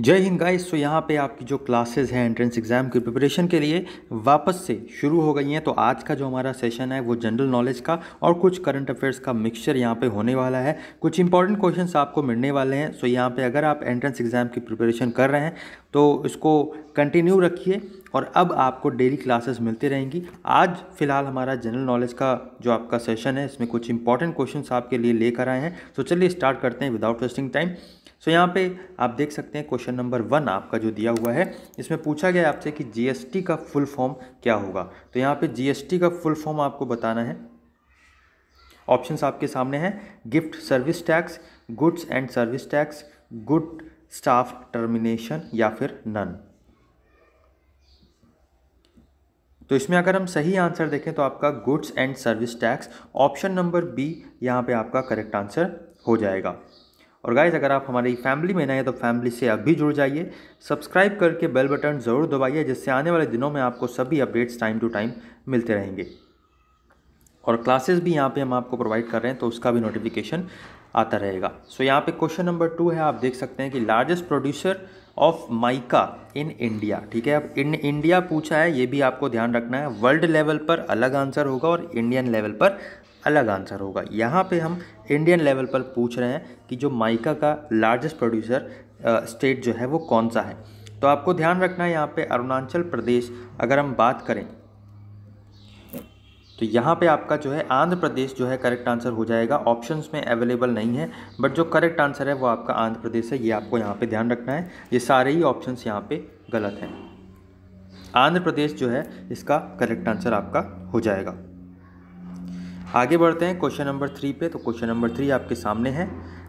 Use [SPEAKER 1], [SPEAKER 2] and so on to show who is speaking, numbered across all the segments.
[SPEAKER 1] जय हिंद गाइस तो यहाँ पे आपकी जो क्लासेस हैं एंट्रेंस एग्ज़ाम की प्रिपरेशन के लिए वापस से शुरू हो गई हैं तो आज का जो हमारा सेशन है वो जनरल नॉलेज का और कुछ करंट अफेयर्स का मिक्सचर यहाँ पे होने वाला है कुछ इंपॉर्टेंट क्वेश्चंस आपको मिलने वाले हैं सो यहाँ पे अगर आप एंट्रेंस एग्ज़ाम की प्रिपरेशन कर रहे हैं तो इसको कंटिन्यू रखिए और अब आपको डेली क्लासेस मिलती रहेंगी आज फिलहाल हमारा जनरल नॉलेज का जो आपका सेशन है इसमें कुछ इंपॉर्टेंट क्वेश्चन आपके लिए लेकर आए हैं तो चलिए स्टार्ट करते हैं विदाउट वेस्टिंग टाइम सो यहाँ पे आप देख सकते हैं क्वेश्चन नंबर वन आपका जो दिया हुआ है इसमें पूछा गया आपसे कि जीएसटी का फुल फॉर्म क्या होगा तो यहाँ पे जीएसटी का फुल फॉर्म आपको बताना है ऑप्शंस आपके सामने हैं gift service tax goods and service tax good staff termination या फिर नन तो इसमें अगर हम सही आंसर देखें तो आपका goods and service tax option number B यहाँ पे आपका करेक्ट आंसर हो जाएगा और गाइज अगर आप हमारी फैमिली में नए हैं तो फैमिली से अब भी जुड़ जाइए सब्सक्राइब करके बेल बटन ज़रूर दबाइए जिससे आने वाले दिनों में आपको सभी अपडेट्स टाइम टू टाइम मिलते रहेंगे और क्लासेस भी यहाँ पे हम आपको प्रोवाइड कर रहे हैं तो उसका भी नोटिफिकेशन आता रहेगा सो so, यहाँ पे क्वेश्चन नंबर टू है आप देख सकते हैं कि largest producer of mica in India ठीक है अब इन इंडिया पूछा है ये भी आपको ध्यान रखना है वर्ल्ड लेवल पर अलग आंसर होगा और इंडियन लेवल पर अलग आंसर होगा यहाँ पे हम इंडियन लेवल पर पूछ रहे हैं कि जो माइका का लार्जेस्ट प्रोड्यूसर स्टेट जो है वो कौन सा है तो आपको ध्यान रखना है यहाँ पे अरुणाचल प्रदेश अगर हम बात करें तो यहाँ पे आपका जो है आंध्र प्रदेश जो है करेक्ट आंसर हो जाएगा ऑप्शंस में अवेलेबल नहीं है बट जो करेक्ट आंसर है वो आपका आंध्र प्रदेश है ये आपको यहाँ पे ध्यान रखना है ये सारे ही ऑप्शंस यहाँ पे गलत हैं आंध्र प्रदेश जो है इसका करेक्ट आंसर आपका हो जाएगा आगे बढ़ते हैं क्वेश्चन नंबर थ्री पे तो क्वेश्चन नंबर थ्री आपके सामने है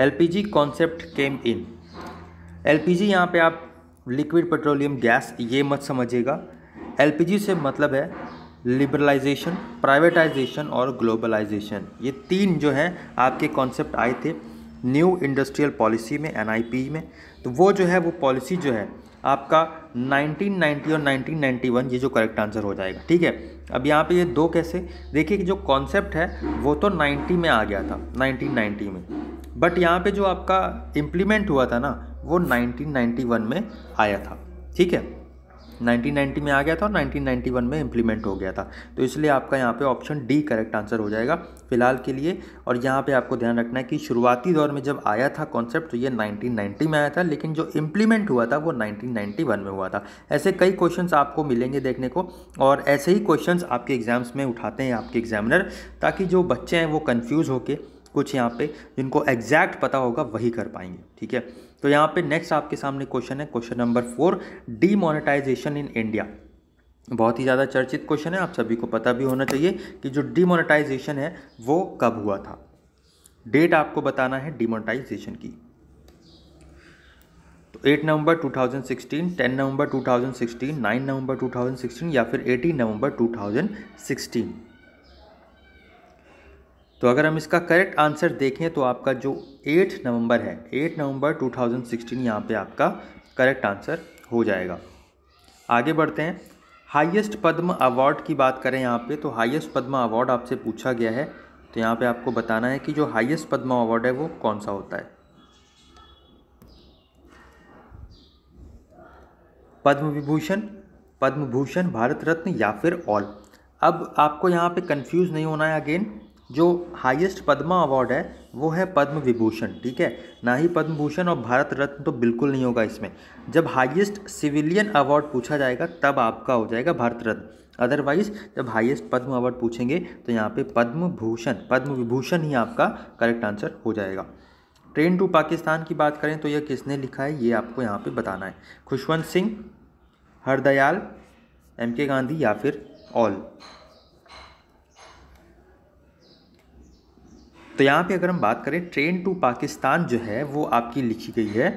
[SPEAKER 1] LPG concept came in LPG यहाँ पे आप लिक्विड पेट्रोलियम गैस ये मत समझिएगा एलपीजी से मतलब है लिबरलाइजेशन प्राइवेटाइजेशन और ग्लोबलाइजेशन ये तीन जो हैं आपके कॉन्सेप्ट आए थे न्यू इंडस्ट्रियल पॉलिसी में पी e में तो वो जो है वो पॉलिसी जो है आपका 1990 और 1991 ये जो करेक्ट आंसर हो जाएगा ठीक है अब यहाँ पे ये दो कैसे देखिए कि जो कॉन्सेप्ट है वो तो 90 में आ गया था 1990 में बट यहाँ पे जो आपका इम्प्लीमेंट हुआ था ना वो 1991 में आया था ठीक है 1990 में आ गया था और 1991 में इम्प्लीमेंट हो गया था तो इसलिए आपका यहाँ पे ऑप्शन डी करेक्ट आंसर हो जाएगा फिलहाल के लिए और यहाँ पे आपको ध्यान रखना है कि शुरुआती दौर में जब आया था कॉन्सेप्ट तो ये 1990 में आया था लेकिन जो इम्प्लीमेंट हुआ था वो 1991 में हुआ था ऐसे कई क्वेश्चन आपको मिलेंगे देखने को और ऐसे ही क्वेश्चन आपके एग्जाम्स में उठाते हैं आपके एग्जामिनर ताकि जो बच्चे हैं वो कन्फ्यूज़ होकर कुछ यहाँ पे जिनको एग्जैक्ट पता होगा वही कर पाएंगे ठीक है तो यहाँ पे नेक्स्ट आपके सामने क्वेश्चन है question number four demonetization in India बहुत ही ज़्यादा चर्चित क्वेश्चन है आप सभी को पता भी होना चाहिए कि जो डीमोनेटाइजेशन है वो कब हुआ था डेट आपको बताना है डीमोनेटाइजेशन की तो 8 नवंबर 2016, 10 नवंबर 2016, 9 नवंबर 2016 या फिर 18 नवंबर 2016 तो अगर हम इसका करेक्ट आंसर देखें तो आपका जो 8 नवंबर है 8 नवंबर 2016 यहाँ पर आपका करेक्ट आंसर हो जाएगा आगे बढ़ते हैं हाईएस्ट पद्म अवार्ड की बात करें यहाँ पे तो हाईएस्ट पद्म अवार्ड आपसे पूछा गया है तो यहाँ पे आपको बताना है कि जो हाईएस्ट पद्म अवार्ड है वो कौन सा होता है पद्म विभूषण पद्म भूषण भारत रत्न या फिर ऑल अब आपको यहाँ पे कंफ्यूज नहीं होना है अगेन जो हाईएस्ट पद्मा अवार्ड है वो है पद्म विभूषण ठीक है ना ही पद्म भूषण और भारत रत्न तो बिल्कुल नहीं होगा इसमें जब हाईएस्ट सिविलियन अवार्ड पूछा जाएगा तब आपका हो जाएगा भारत रत्न अदरवाइज जब हाईएस्ट पद्म अवार्ड पूछेंगे तो यहाँ पे पद्म भूषण पद्म विभूषण ही आपका करेक्ट आंसर हो जाएगा ट्रेन टू पाकिस्तान की बात करें तो यह किसने लिखा है ये आपको यहाँ पर बताना है खुशवंत सिंह हरदयाल एम के गांधी या फिर ऑल तो यहाँ पे अगर हम बात करें ट्रेन टू पाकिस्तान जो है वो आपकी लिखी गई है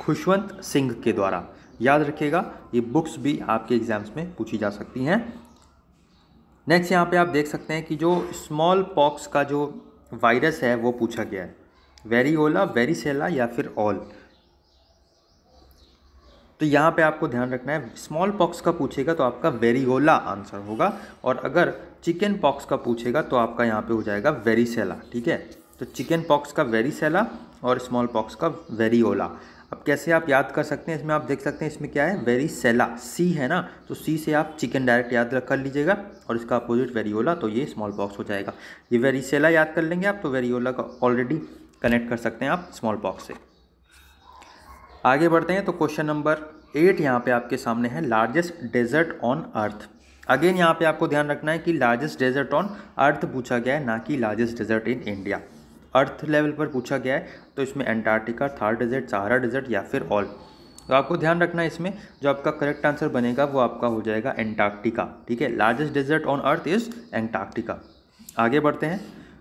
[SPEAKER 1] खुशवंत सिंह के द्वारा याद रखिएगा ये बुक्स भी आपके एग्ज़ाम्स में पूछी जा सकती हैं नेक्स्ट यहाँ पे आप देख सकते हैं कि जो स्मॉल पॉक्स का जो वायरस है वो पूछा गया है वेरी ओला वेरी सेला या फिर ऑल तो यहाँ पे आपको ध्यान रखना है स्मॉल पॉक्स का पूछेगा तो आपका वेरीगोला आंसर होगा और अगर चिकन पॉक्स का पूछेगा तो आपका यहाँ पे हो जाएगा वेरीसेला ठीक है तो चिकन पॉक्स का वेरीसेला और स्मॉल पॉक्स का वेरीओला अब कैसे आप याद कर सकते हैं इसमें आप देख सकते हैं इसमें क्या है वेरीसेला सी है ना तो सी से आप चिकन डायरेक्ट याद रख कर लीजिएगा और इसका अपोजिट वेरीओला तो ये स्मॉल पॉक्स हो जाएगा ये वेरीसेला याद कर लेंगे आप तो वेरीओला का ऑलरेडी कनेक्ट कर सकते हैं आप स्मॉल पॉक्स से आगे बढ़ते हैं तो क्वेश्चन नंबर एट यहाँ पे आपके सामने है largest desert on earth again यहाँ पे आपको ध्यान रखना है कि लार्जेस्ट डेजर्ट ऑन अर्थ पूछा गया है ना कि largest desert in India earth level पर पूछा गया है तो इसमें Antarctica Thar desert Sahara desert या फिर ऑल तो आपको ध्यान रखना है इसमें जो आपका करेक्ट आंसर बनेगा वो आपका हो जाएगा एंटार्क्टिका ठीक है largest desert on earth is Antarctica आगे बढ़ते हैं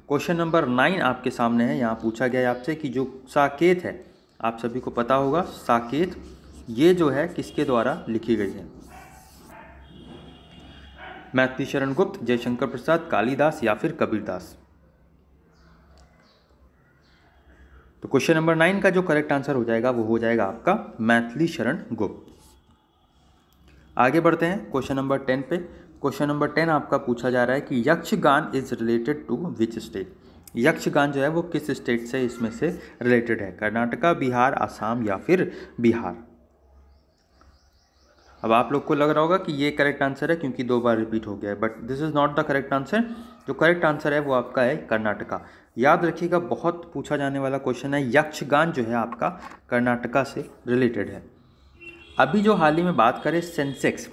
[SPEAKER 1] क्वेश्चन नंबर नाइन आपके सामने है यहाँ पूछा गया है आपसे कि जो साकेत है आप सभी को पता होगा साकेत ये जो है किसके द्वारा लिखी गई है मैथिली शरण गुप्त जयशंकर प्रसाद कालीदास या फिर कबीरदास तो क्वेश्चन नंबर नाइन का जो करेक्ट आंसर हो जाएगा वो हो जाएगा आपका मैथिली शरण गुप्त आगे बढ़ते हैं क्वेश्चन नंबर टेन पे क्वेश्चन नंबर टेन आपका पूछा जा रहा है कि Yakshagana is related to which state Yakshagana जो है वो किस स्टेट से इसमें से रिलेटेड है कर्नाटका बिहार आसाम या फिर बिहार अब आप लोग को लग रहा होगा कि ये करेक्ट आंसर है क्योंकि दो बार रिपीट हो गया है but this is not the correct answer जो करेक्ट आंसर है वो आपका है कर्नाटका याद रखिएगा बहुत पूछा जाने वाला क्वेश्चन है यक्षगान जो है आपका कर्नाटका से रिलेटेड है अभी जो हाल ही में बात करें सेंसेक्स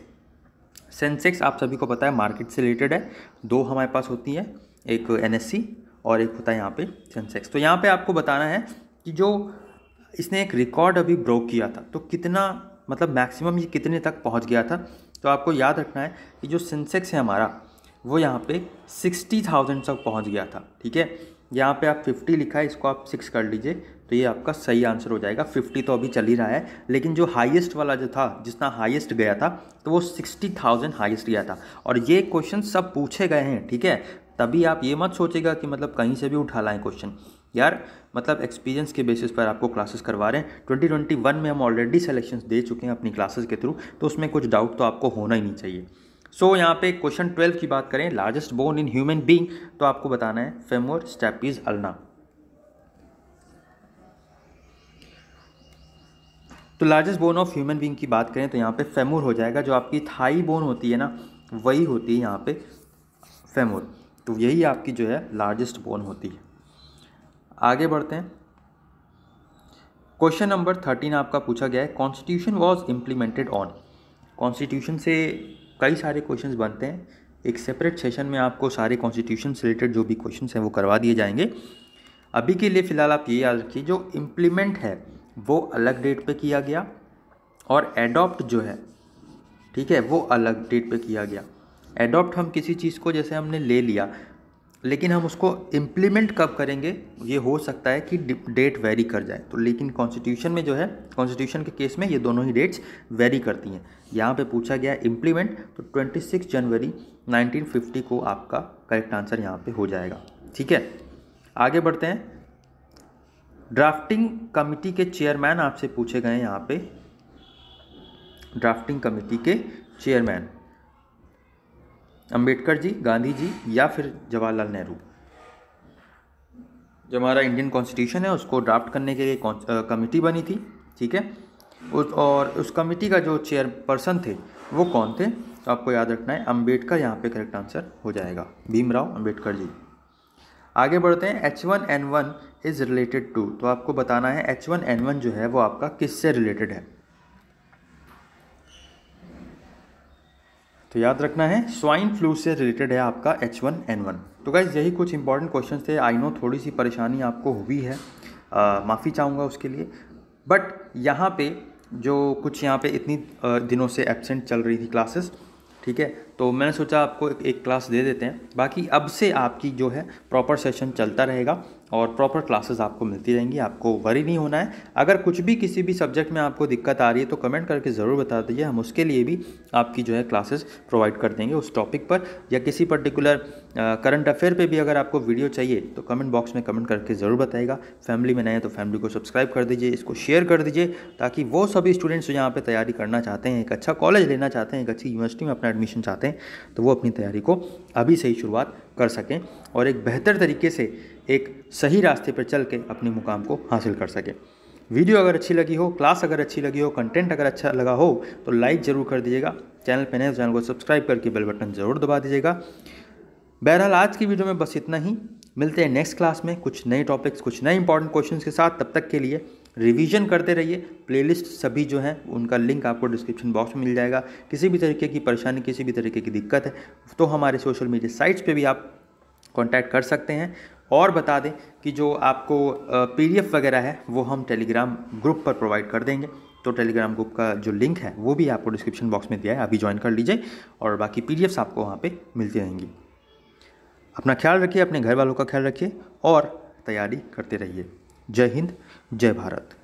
[SPEAKER 1] सेंसेक्स आप सभी को पता है मार्केट से रिलेटेड है दो हमारे पास होती हैं एक एन और एक होता है यहाँ पे सेंसेक्स तो यहाँ पे आपको बताना है कि जो इसने एक रिकॉर्ड अभी ब्रोक किया था तो कितना मतलब मैक्सिमम ये कितने तक पहुँच गया था तो आपको याद रखना है कि जो सेंसेक्स है हमारा वो यहाँ पे सिक्सटी थाउजेंड तक पहुँच गया था ठीक है यहाँ पे आप फिफ्टी लिखा है इसको आप सिक्स कर लीजिए तो ये आपका सही आंसर हो जाएगा फिफ्टी तो अभी चल ही रहा है लेकिन जो हाईएस्ट वाला जो था जितना हाईएस्ट गया था तो वो सिक्सटी थाउजेंड हाइस्ट गया था और ये क्वेश्चन सब पूछे गए हैं ठीक है तभी आप ये मत सोचेगा कि मतलब कहीं से भी उठा लाएँ क्वेश्चन यार मतलब एक्सपीरियंस के बेसिस पर आपको क्लासेस करवा रहे हैं 2021 में हम ऑलरेडी सेलेक्शन दे चुके हैं अपनी क्लासेस के थ्रू तो उसमें कुछ डाउट तो आपको होना ही नहीं चाहिए सो so, यहाँ पे क्वेश्चन 12 की बात करें largest bone in human being तो आपको बताना है फेमोर स्टेपीज अल्ना तो largest bone of human being की बात करें तो यहाँ पे फेमोर हो जाएगा जो आपकी थाई बोन होती है ना वही होती है यहाँ पे फेमोर तो यही आपकी जो है लार्जेस्ट बोन होती है आगे बढ़ते हैं क्वेश्चन नंबर थर्टीन आपका पूछा गया है constitution was implemented on constitution से कई सारे क्वेश्चन बनते हैं एक सेपरेट सेशन में आपको सारे कॉन्स्टिट्यूशन से रिलेटेड जो भी क्वेश्चन हैं वो करवा दिए जाएंगे अभी के लिए फ़िलहाल आप ये याद रखिए जो इम्प्लीमेंट है वो अलग डेट पे किया गया और एडॉप्ट जो है ठीक है वो अलग डेट पे किया गया एडॉप्ट हम किसी चीज़ को जैसे हमने ले लिया लेकिन हम उसको इम्प्लीमेंट कब करेंगे ये हो सकता है कि डेट वेरी कर जाए तो लेकिन कॉन्स्टिट्यूशन में जो है कॉन्स्टिट्यूशन के केस में ये दोनों ही डेट्स वेरी करती हैं यहाँ पे पूछा गया इम्प्लीमेंट तो 26 जनवरी 1950 को आपका करेक्ट आंसर यहाँ पे हो जाएगा ठीक है आगे बढ़ते हैं ड्राफ्टिंग कमिटी के चेयरमैन आपसे पूछे गए यहाँ पर ड्राफ्टिंग कमिटी के चेयरमैन अंबेडकर जी गांधी जी या फिर जवाहरलाल नेहरू जो हमारा इंडियन कॉन्स्टिट्यूशन है उसको ड्राफ्ट करने के लिए कमेटी बनी थी ठीक है उस और उस कमेटी का जो चेयरपर्सन थे वो कौन थे तो आपको याद रखना है अंबेडकर यहाँ पे करेक्ट आंसर हो जाएगा भीमराव अंबेडकर जी आगे बढ़ते हैं H one N one is related to तो आपको बताना है एच वन एन वन जो है वो आपका किससे रिलेटेड है तो याद रखना है स्वाइन फ्लू से रिलेटेड है आपका एच वन एन वन तो गाइज यही कुछ इंपॉर्टेंट क्वेश्चन थे आई नो थोड़ी सी परेशानी आपको हुई है माफ़ी चाहूँगा उसके लिए बट यहाँ पे जो कुछ यहाँ पे इतनी दिनों से एबसेंट चल रही थी क्लासेस ठीक है तो मैंने सोचा आपको एक, एक क्लास दे देते हैं बाकी अब से आपकी जो है प्रॉपर सेशन चलता रहेगा और प्रॉपर क्लासेस आपको मिलती रहेंगी आपको वरी नहीं होना है अगर कुछ भी किसी भी सब्जेक्ट में आपको दिक्कत आ रही है तो कमेंट करके ज़रूर बता दीजिए हम उसके लिए भी आपकी जो है क्लासेस प्रोवाइड कर देंगे उस टॉपिक पर या किसी पर्टिकुलर करंट अफेयर पर भी अगर आपको वीडियो चाहिए तो कमेंट बॉक्स में कमेंट करके ज़रूर बताएगा फैमिली में नए तो फैमिली को सब्सक्राइब कर दीजिए इसको शेयर कर दीजिए ताकि वो सभी स्टूडेंट्स जो यहाँ पर तैयारी करना चाहते हैं एक अच्छा कॉलेज लेना चाहते हैं एक अच्छी यूनिवर्सिटी में अपना एडमिशन चाहते हैं तो वो अपनी तैयारी को अभी से ही शुरुआत कर सकें और एक बेहतर तरीके से एक सही रास्ते पर चल के अपने मुकाम को हासिल कर सकें वीडियो अगर अच्छी लगी हो क्लास अगर अच्छी लगी हो कंटेंट अगर अच्छा लगा हो तो लाइक ज़रूर कर दीजिएगा चैनल पर नए चैनल को सब्सक्राइब करके बेल बटन ज़रूर दबा दीजिएगा बहरहाल आज की वीडियो में बस इतना ही मिलते हैं नेक्स्ट क्लास में कुछ नए टॉपिक्स कुछ नए इंपॉर्टेंट क्वेश्चंस के साथ तब तक के लिए रिवीजन करते रहिए प्लेलिस्ट सभी जो हैं उनका लिंक आपको डिस्क्रिप्शन बॉक्स में मिल जाएगा किसी भी तरीके की परेशानी किसी भी तरीके की दिक्कत है तो हमारे सोशल मीडिया साइट्स पे भी आप कांटेक्ट कर सकते हैं और बता दें कि जो आपको पीडीएफ वगैरह है वो हम टेलीग्राम ग्रुप पर प्रोवाइड कर देंगे तो टेलीग्राम ग्रुप का जो लिंक है वो भी आपको डिस्क्रिप्शन बॉक्स में दिया है अभी ज्वाइन कर लीजिए और बाकी पी आपको वहाँ पर मिलती रहेंगी अपना ख्याल रखिए अपने घर वालों का ख्याल रखिए और तैयारी करते रहिए जय हिंद जय भारत